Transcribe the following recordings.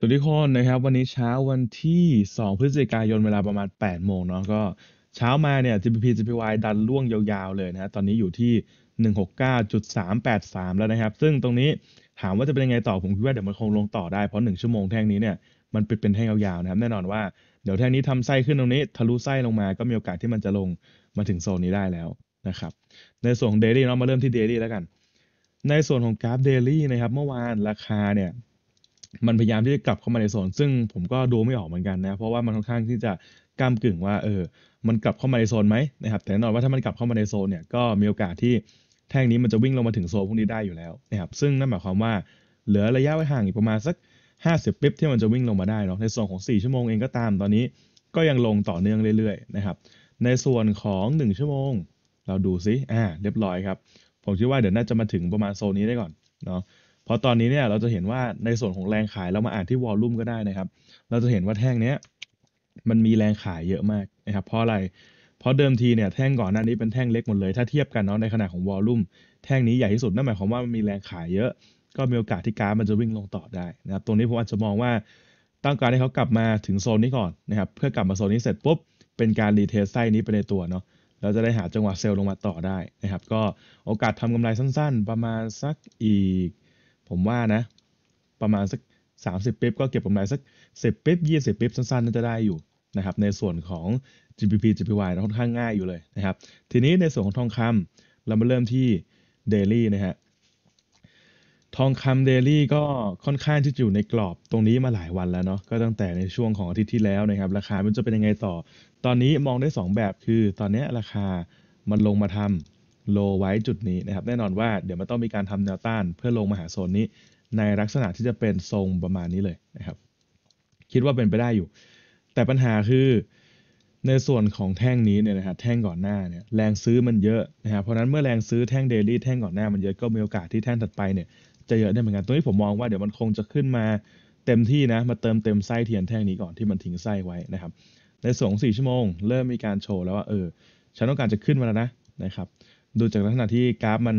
สวัสดีคนนะครับ วันนี้เช้าวันที่ 2 พฤศจิกายนเวลาประมาณ 8 โมงเนาะก็เช้ามาเนี่ย GBP GPY ดันล่วงยาวๆ เลยนะตอนนี้อยู่ที่ 169.383 แล้วนะครับ ซึ่งตรงนี้ถามว่าจะเป็นยังไงต่อผมคิดว่าเดี๋ยวมันคงลงต่อได้ เพราะ 1 ชั่วโมงแท่งนี้เนี่ยมันเป็นเป็นแท่งยาวๆนะครับแน่นอนว่าเดี๋ยวแท่งนี้ทำไส้ขึ้นตรงนี้ทะลุไส้ลงมาก็มีโอกาสที่มันจะลงมาถึงโซนนี้ได้แล้วนะครับ ในส่วนของเดลี่เนาะมาเริ่มที่เดลี่แล้วกัน ในส่วนของกราฟเดลี่นะครับเมื่อวานราคาเนี่ยมันพยายามที่จะกลับเข้ามาในโซน ซึ่งผมก็ดูไม่ออกเหมือนกันนะ เพราะว่ามันค่อนข้างที่จะก้ามกึ่งว่า เออ มันกลับเข้ามาในโซนไหมนะครับแต่แน่นอนว่าถ้ามันกลับเข้ามาในโซนเนี่ยก็มีโอกาสที่แท่งนี้มันจะวิ่งลงมาถึงโซนพวกนี้ได้อยู่แล้วนะครับซึ่งนั่นหมายความว่าเหลือระยะไว้ห่างอีกประมาณสัก 50ปิ๊บที่มันจะวิ่งลงมาได้เนาะในส่วนของ 4 ชั่วโมงเองก็ตามตอนนี้ ก็ยังลงต่อเนื่องเรื่อยๆนะครับ ในส่วนของ 1 ชั่วโมง เราดูซิอ่า เรียบร้อยครับผมคิดว่าเดี๋ยวน่าจะมาถึงประมาณโซนนี้ได้ก่อนเนาะพราะตอนนี้เนี่ยเราจะเห็นว่าในส่วนของแรงขายเรามาอ่านที่วอลลุ่มก็ได้นะครับเราจะเห็นว่าแท่งเนี้ยมันมีแรงขายเยอะมากนะครับเพราะอะไรเพราะเดิมทีเนี่ยแท่งก่อนหน้านี้เป็นแท่งเล็กหมดเลยถ้าเทียบกันเนาะในขนาดของวอลลุ่มแท่งนี้ใหญ่ที่สุดนั่นหมายความว่ามันมีแรงขายเยอะ ก็มีโอกาสที่การมันจะวิ่งลงต่อได้นะครับตรงนี้ผมอาจจะมองว่าต้องการให้เขากลับมาถึงโซนนี้ก่อนนะครับเพื่อกลับมาโซนนี้เสร็จปุ๊บเป็นการรีเทสไส้นี้ไปในตัวเนาะเราจะได้หาจังหวะเซลล์ลงมาต่อได้นะครับก็โอกาสทำกำไรสั้นๆ ประมาณสักอีกผมว่านะ ประมาณสัก30ปิ๊บก็เก็บกำไรสัก10ปิ๊บ20ปิ๊บสั้นๆน่าจะได้อยู่นะครับ ในส่วนของ GBP GPY ค่อนข้างง่ายอยู่เลยนะครับ ทีนี้ในส่วนของทองคำเรามาเริ่มที่ Daily นะฮะทองคำเดลี่ก็ค่อนข้างที่อยู่ในกรอบ ตรงนี้มาหลายวันแล้วเนาะก็ตั้งแต่ในช่วงของอาทิตย์ที่แล้วนะครับ ราคามันจะเป็นยังไงต่อ ตอนนี้มองได้ 2 แบบคือ ตอนนี้ราคามันลงมาทโลไว้จุดนี้นะครับแน่นอนว่าเดี๋ยวมันต้องมีการทำแนวต้านเพื่อลงมาหาโซนนี้ในลักษณะที่จะเป็นทรงประมาณนี้เลยนะครับ คิดว่าเป็นไปได้อยู่ แต่ปัญหาคือในส่วนของแท่งนี้เนี่ยนะครับแท่งก่อนหน้าเนี่ยแรงซื้อมันเยอะนะครับเพราะนั้นเมื่อแรงซื้อแท่งเดลี่แท่งก่อนหน้ามันเยอะก็มีโอกาสที่แท่งถัดไปเนี่ยจะเยอะได้เหมือนกันตรงนี้ผมมองว่าเดี๋ยวมันคงจะขึ้นมาเต็มที่นะมาเติมเต็มไส้เทียนแท่งนี้ก่อนที่มันทิ้งไส้ไว้นะครับ ในส่วนสี่ชั่วโมงเริ่มมีการโชว์แล้วว่าเออฉันต้องการจะขึ้นมาแล้วนะนะครับดูจากลักษณะที่กราฟมัน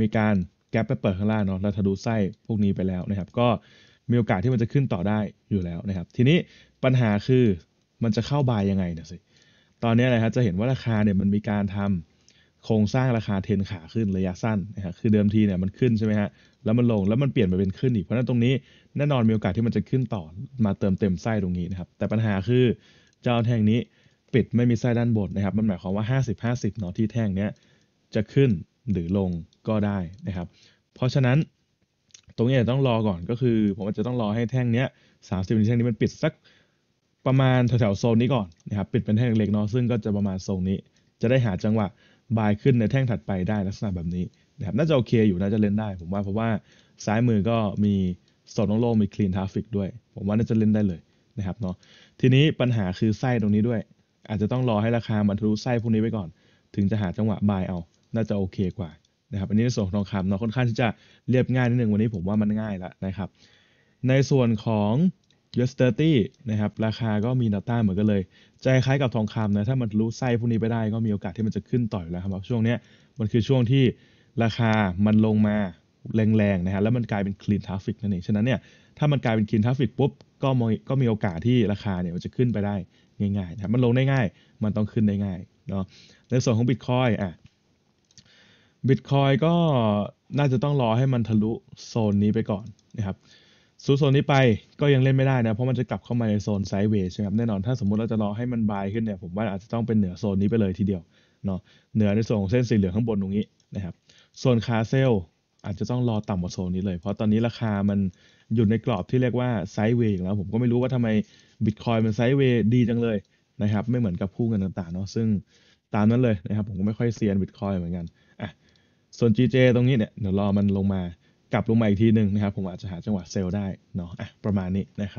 มีการแกปไปเปิดข้างล่างเนาะแล้วทะลุไส้พวกนี้ไปแล้วนะครับก็มีโอกาสที่มันจะขึ้นต่อได้อยู่แล้วนะครับ ทีนี้ปัญหาคือมันจะเข้าบายยังไงนะสิตอนนี้อะครับจะเห็นว่าราคาเนี่ยมันมีการทำโครงสร้างราคาเทนขาขึ้นระยะสั้นนะครับคือเดิมทีเนี่ยมันขึ้นใช่ไหมฮะแล้วมันลงแล้วมันเปลี่ยนไปเป็นขึ้นอีกเพราะะนั้นตรงนี้แน่นอนมีโอกาสที่มันจะขึ้นต่อมาเติมเต็มไส้ตรงนี้นะครับแต่ปัญหาคือเจ้าแท่งนี้ปิดไม่มีไส้ด้านบนนะครับมันหมายความว่า 50 50เนาะที่แท่งเนี้ยจะขึ้นหรือลงก็ได้นะครับ เพราะฉะนั้นตรงนี้ต้องรอก่อนก็คือผมอาจจะต้องรอให้แท่งเนี้ยสามสิบนแท่งนี้มันปิดสักประมาณแถวๆโซนนี้ก่อนนะครับปิดเป็นแท่งเล็กเนาะซึ่งก็จะประมาณโซนนี้ จะได้หาจังหวะบายขึ้นในแท่งถัดไปได้ลักษณะแบบนี้นะครับน่าจะโอเคอยู่น่าจะเล่นได้ผมว่าเพราะว่าซ้ายมือก็มีสดโล่งมีคลีนทราฟิกด้วย ผมว่าน่าจะเล่นได้เลยนะครับเนาะทีนี้ปัญหาคือไส้ตรงนี้ด้วย อาจจะต้องรอให้ราคามันทะลุไส้พวกนี้ไปก่อน ถึงจะหาจังหวะบายเอาน่าจะโอเคกว่านะครับอันนี้ในส่วนของทองคำเนาะค่อนข้างที่จะเรียบง่ายนิดนึงวันนี้ผมว่ามันง่ายละนะครับในส่วนของ US 30นะครับราคาก็มีแนวต้านเหมือนกันเลยใจคล้ายกับทองคำนะถ้ามันรู้ไส้พวกนี้ไปได้ ก็มีโอกาสที่มันจะขึ้นต่อยแล้วครับช่วงนี้มันคือช่วงที่ราคามันลงมาแรงๆนะฮะแล้วมันกลายเป็นคลีนทราฟิกนั่นเองฉะนั้นเนี่ยถ้ามันกลายเป็นคลีนทราฟิกปุ๊บก็มีก็มีโอกาสที่ราคาเนี่ยมันจะขึ้นไปได้ง่ายๆนะมันลงได้ง่ายมันต้องขึ้นได้ง่ายเนาะในส่วนของบิตคอยอ่ะบิตคอยก็น่าจะต้องรอให้มันทะลุโซนนี้ไปก่อนนะครับ สู่โซนนี้ไปก็ยังเล่นไม่ได้นะ เพราะมันจะกลับเข้ามาในโซนไซด์เวย์ใช่ครับแน่นอนถ้าสมมติเราจะรอให้มันบายขึ้นเนี่ย ผมว่าอาจจะต้องเป็นเหนือโซนนี้ไปเลยทีเดียวเนาะเหนือในส่วนของเส้นสีเหลืองข้างบนตรงนี้นะครับโซนคาเซลอาจจะต้องรอต่ำกว่าโซนนี้เลย เพราะตอนนี้ราคามันอยู่ในกรอบที่เรียกว่าไซด์เวย์แล้ว ผมก็ไม่รู้ว่าทำไมบิตคอยมันไซด์เวย์ดีจังเลยนะครับไม่เหมือนกับพู่เงินต่างๆเนาะซึ่งตามนั้นเลยนะครับผมก็ไม่ค่อยเซียนบิตคอยเหมือนกันอ่ะส่วน GJ ตรงนี้เนี่ยเดี๋ยวรอมันลงมากลับลงมาอีกทีหนึ่งนะครับ ผมอาจจะหาจังหวะเซลล์ได้เนาะอ่ะประมาณนี้นะครับ